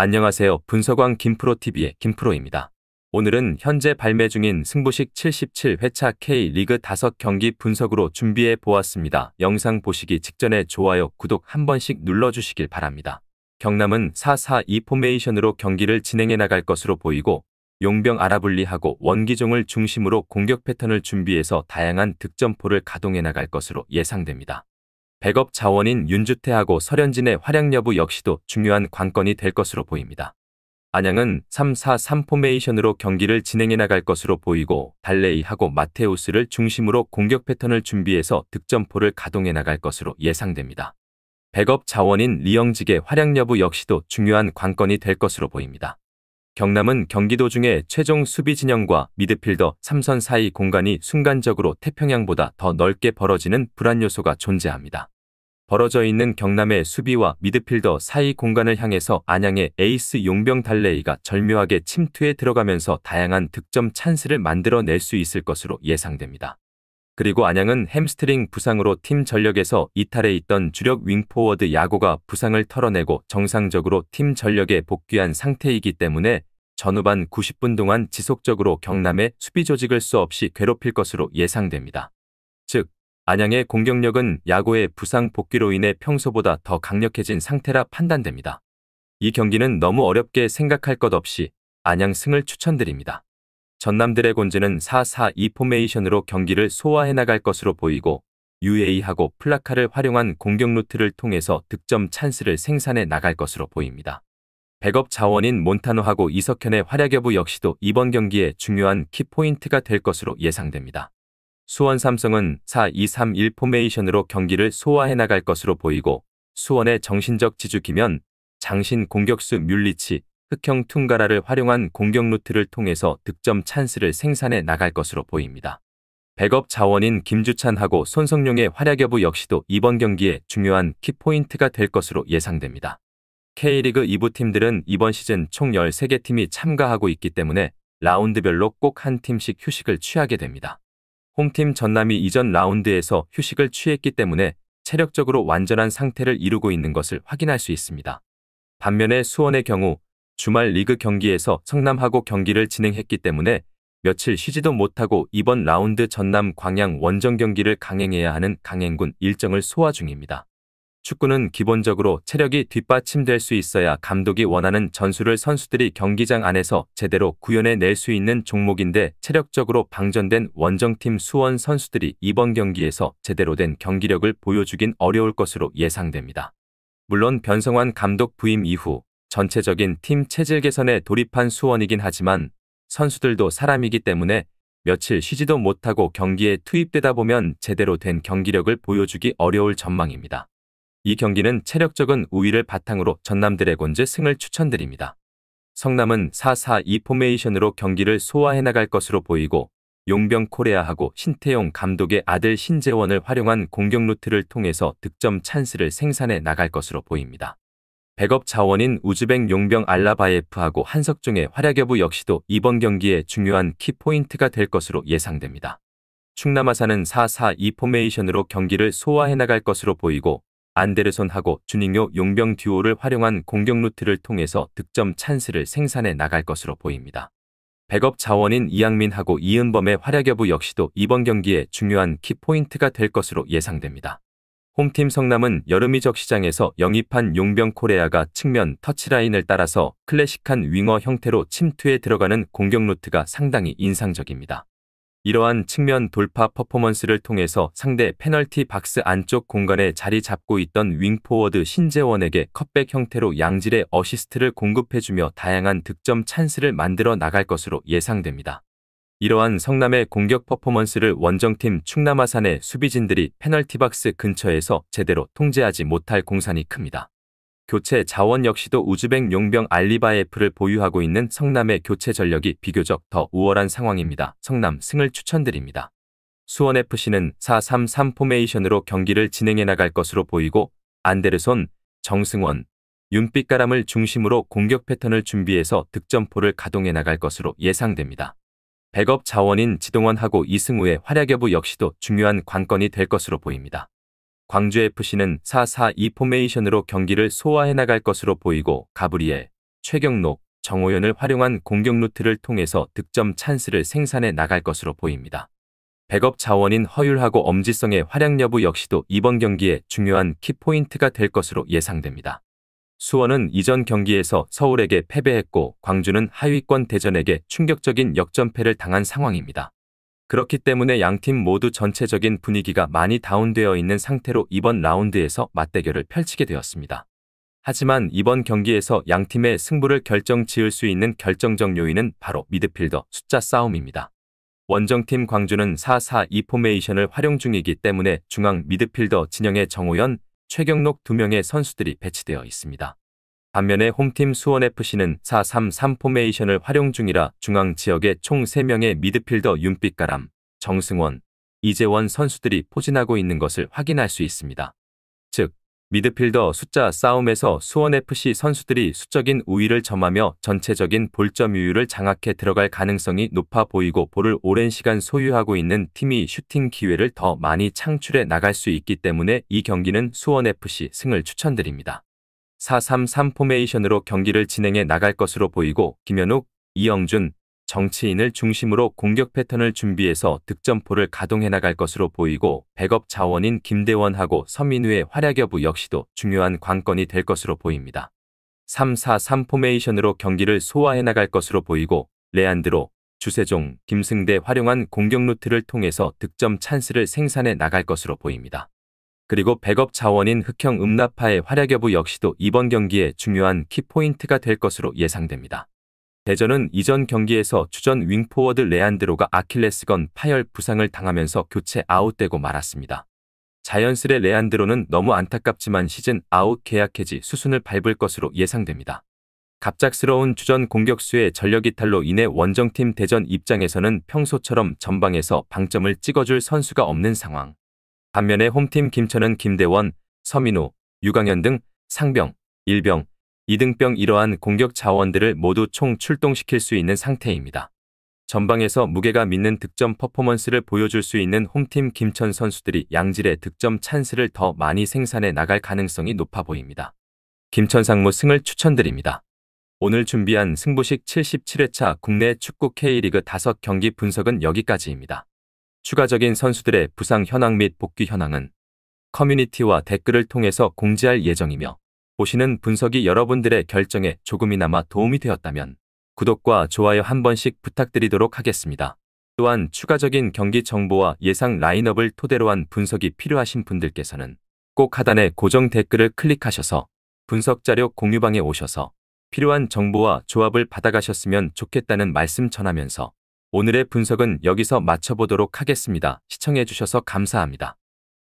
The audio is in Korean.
안녕하세요. 분석왕 김프로TV의 김프로입니다. 오늘은 현재 발매 중인 승부식 77회차 K리그 5경기 분석으로 준비해 보았습니다. 영상 보시기 직전에 좋아요, 구독 한 번씩 눌러주시길 바랍니다. 경남은 4-4-2 포메이션으로 경기를 진행해 나갈 것으로 보이고 용병 아라블리하고 원기종을 중심으로 공격 패턴을 준비해서 다양한 득점포를 가동해 나갈 것으로 예상됩니다. 백업 자원인 윤주태하고 설현진의 활약 여부 역시도 중요한 관건이 될 것으로 보입니다. 안양은 3-4-3 포메이션으로 경기를 진행해 나갈 것으로 보이고 달레이하고 마테우스를 중심으로 공격 패턴을 준비해서 득점포를 가동해 나갈 것으로 예상됩니다. 백업 자원인 리영직의 활약 여부 역시도 중요한 관건이 될 것으로 보입니다. 경남은 경기도 중에 최종 수비 진영과 미드필더 3선 사이 공간이 순간적으로 태평양보다 더 넓게 벌어지는 불안 요소가 존재합니다. 벌어져 있는 경남의 수비와 미드필더 사이 공간을 향해서 안양의 에이스 용병 달레이가 절묘하게 침투에 들어가면서 다양한 득점 찬스를 만들어낼 수 있을 것으로 예상됩니다. 그리고 안양은 햄스트링 부상으로 팀 전력에서 이탈해 있던 주력 윙포워드 야구가 부상을 털어내고 정상적으로 팀 전력에 복귀한 상태이기 때문에 전후반 90분 동안 지속적으로 경남의 수비 조직을 수 없이 괴롭힐 것으로 예상됩니다. 안양의 공격력은 야구의 부상 복귀로 인해 평소보다 더 강력해진 상태라 판단됩니다. 이 경기는 너무 어렵게 생각할 것 없이 안양 승을 추천드립니다. 전남 드래곤즈는 4-4-2 포메이션으로 경기를 소화해 나갈 것으로 보이고 UA하고 플라카를 활용한 공격 루트를 통해서 득점 찬스를 생산해 나갈 것으로 보입니다. 백업 자원인 몬타노하고 이석현의 활약 여부 역시도 이번 경기에 중요한 키포인트가 될 것으로 예상됩니다. 수원 삼성은 4-2-3-1 포메이션으로 경기를 소화해 나갈 것으로 보이고 수원의 정신적 지주 기면 장신 공격수 뮬리치, 흑형 퉁가라를 활용한 공격 루트를 통해서 득점 찬스를 생산해 나갈 것으로 보입니다. 백업 자원인 김주찬하고 손성룡의 활약 여부 역시도 이번 경기에 중요한 키포인트가 될 것으로 예상됩니다. K리그 2부 팀들은 이번 시즌 총 13개 팀이 참가하고 있기 때문에 라운드별로 꼭 한 팀씩 휴식을 취하게 됩니다. 홈팀 전남이 이전 라운드에서 휴식을 취했기 때문에 체력적으로 완전한 상태를 이루고 있는 것을 확인할 수 있습니다. 반면에 수원의 경우 주말 리그 경기에서 성남하고 경기를 진행했기 때문에 며칠 쉬지도 못하고 이번 라운드 전남 광양 원정 경기를 강행해야 하는 강행군 일정을 소화 중입니다. 축구는 기본적으로 체력이 뒷받침될 수 있어야 감독이 원하는 전술을 선수들이 경기장 안에서 제대로 구현해 낼 수 있는 종목인데 체력적으로 방전된 원정팀 수원 선수들이 이번 경기에서 제대로 된 경기력을 보여주긴 어려울 것으로 예상됩니다. 물론 변성환 감독 부임 이후 전체적인 팀 체질 개선에 돌입한 수원이긴 하지만 선수들도 사람이기 때문에 며칠 쉬지도 못하고 경기에 투입되다 보면 제대로 된 경기력을 보여주기 어려울 전망입니다. 이 경기는 체력적인 우위를 바탕으로 전남 드래곤즈 승을 추천드립니다. 성남은 4-4-2 포메이션으로 경기를 소화해 나갈 것으로 보이고 용병 코레아하고 신태용 감독의 아들 신재원을 활용한 공격 루트를 통해서 득점 찬스를 생산해 나갈 것으로 보입니다. 백업 자원인 우즈벡 용병 알라바예프하고 한석중의 활약 여부 역시도 이번 경기에 중요한 키포인트가 될 것으로 예상됩니다. 충남아산은 4-4-2 포메이션으로 경기를 소화해 나갈 것으로 보이고 안데르손하고 주닝요 용병 듀오를 활용한 공격 루트를 통해서 득점 찬스를 생산해 나갈 것으로 보입니다. 백업 자원인 이양민하고 이은범의 활약 여부 역시도 이번 경기에 중요한 키포인트가 될 것으로 예상됩니다. 홈팀 성남은 여름 이적 시장에서 영입한 용병 코레아가 측면 터치라인을 따라서 클래식한 윙어 형태로 침투에 들어가는 공격 루트가 상당히 인상적입니다. 이러한 측면 돌파 퍼포먼스를 통해서 상대 페널티 박스 안쪽 공간에 자리 잡고 있던 윙포워드 신재원에게 컵백 형태로 양질의 어시스트를 공급해주며 다양한 득점 찬스를 만들어 나갈 것으로 예상됩니다. 이러한 성남의 공격 퍼포먼스를 원정팀 충남아산의 수비진들이 페널티박스 근처에서 제대로 통제하지 못할 공산이 큽니다. 교체 자원 역시도 우즈벡 용병 알리바예프를 보유하고 있는 성남의 교체 전력이 비교적 더 우월한 상황입니다. 성남 승을 추천드립니다. 수원FC는 4-3-3 포메이션으로 경기를 진행해 나갈 것으로 보이고 안데르손, 정승원, 윤빛가람을 중심으로 공격 패턴을 준비해서 득점포를 가동해 나갈 것으로 예상됩니다. 백업 자원인 지동원하고 이승우의 활약 여부 역시도 중요한 관건이 될 것으로 보입니다. 광주FC는 4-4-2 포메이션으로 경기를 소화해 나갈 것으로 보이고 가브리엘, 최경록, 정호연을 활용한 공격 루트를 통해서 득점 찬스를 생산해 나갈 것으로 보입니다. 백업 자원인 허율하고 엄지성의 활약 여부 역시도 이번 경기에 중요한 키포인트가 될 것으로 예상됩니다. 수원은 이전 경기에서 서울에게 패배했고 광주는 하위권 대전에게 충격적인 역전패를 당한 상황입니다. 그렇기 때문에 양 팀 모두 전체적인 분위기가 많이 다운되어 있는 상태로 이번 라운드에서 맞대결을 펼치게 되었습니다. 하지만 이번 경기에서 양팀의 승부를 결정 지을 수 있는 결정적 요인은 바로 미드필더 숫자 싸움입니다. 원정팀 광주는 4-4-2 포메이션을 활용 중이기 때문에 중앙 미드필더 진영의 정호연, 최경록 두명의 선수들이 배치되어 있습니다. 반면에 홈팀 수원FC는 4-3-3 포메이션을 활용 중이라 중앙 지역에 총 3명의 미드필더 윤빛가람, 정승원, 이재원 선수들이 포진하고 있는 것을 확인할 수 있습니다. 즉, 미드필더 숫자 싸움에서 수원FC 선수들이 수적인 우위를 점하며 전체적인 볼점 유율을 장악해 들어갈 가능성이 높아 보이고 볼을 오랜 시간 소유하고 있는 팀이 슈팅 기회를 더 많이 창출해 나갈 수 있기 때문에 이 경기는 수원FC 승을 추천드립니다. 433 포메이션으로 경기를 진행해 나갈 것으로 보이고 김현욱, 이영준, 정치인을 중심으로 공격 패턴을 준비해서 득점포를 가동해 나갈 것으로 보이고 백업 자원인 김대원하고 서민우의 활약 여부 역시도 중요한 관건이 될 것으로 보입니다. 3-4-3 포메이션으로 경기를 소화해 나갈 것으로 보이고 레안드로, 주세종, 김승대 활용한 공격 루트를 통해서 득점 찬스를 생산해 나갈 것으로 보입니다. 그리고 백업 자원인 흑형 음라파의 활약 여부 역시도 이번 경기에 중요한 키포인트가 될 것으로 예상됩니다. 대전은 이전 경기에서 주전 윙포워드 레안드로가 아킬레스건 파열 부상을 당하면서 교체 아웃되고 말았습니다. 자연스레 레안드로는 너무 안타깝지만 시즌 아웃 계약 해지 수순을 밟을 것으로 예상됩니다. 갑작스러운 주전 공격수의 전력 이탈로 인해 원정팀 대전 입장에서는 평소처럼 전방에서 방점을 찍어줄 선수가 없는 상황. 반면에 홈팀 김천은 김대원, 서민호, 유강현 등 상병, 일병, 이등병 이러한 공격 자원들을 모두 총 출동시킬 수 있는 상태입니다. 전방에서 무게가 믿는 득점 퍼포먼스를 보여줄 수 있는 홈팀 김천 선수들이 양질의 득점 찬스를 더 많이 생산해 나갈 가능성이 높아 보입니다. 김천 상무 승을 추천드립니다. 오늘 준비한 승부식 77회차 국내 축구 K리그 5경기 분석은 여기까지입니다. 추가적인 선수들의 부상 현황 및 복귀 현황은 커뮤니티와 댓글을 통해서 공지할 예정이며 보시는 분석이 여러분들의 결정에 조금이나마 도움이 되었다면 구독과 좋아요 한 번씩 부탁드리도록 하겠습니다. 또한 추가적인 경기 정보와 예상 라인업을 토대로 한 분석이 필요하신 분들께서는 꼭 하단의 고정 댓글을 클릭하셔서 분석 자료 공유방에 오셔서 필요한 정보와 조합을 받아가셨으면 좋겠다는 말씀 전하면서 오늘의 분석은 여기서 마쳐보도록 하겠습니다. 시청해주셔서 감사합니다.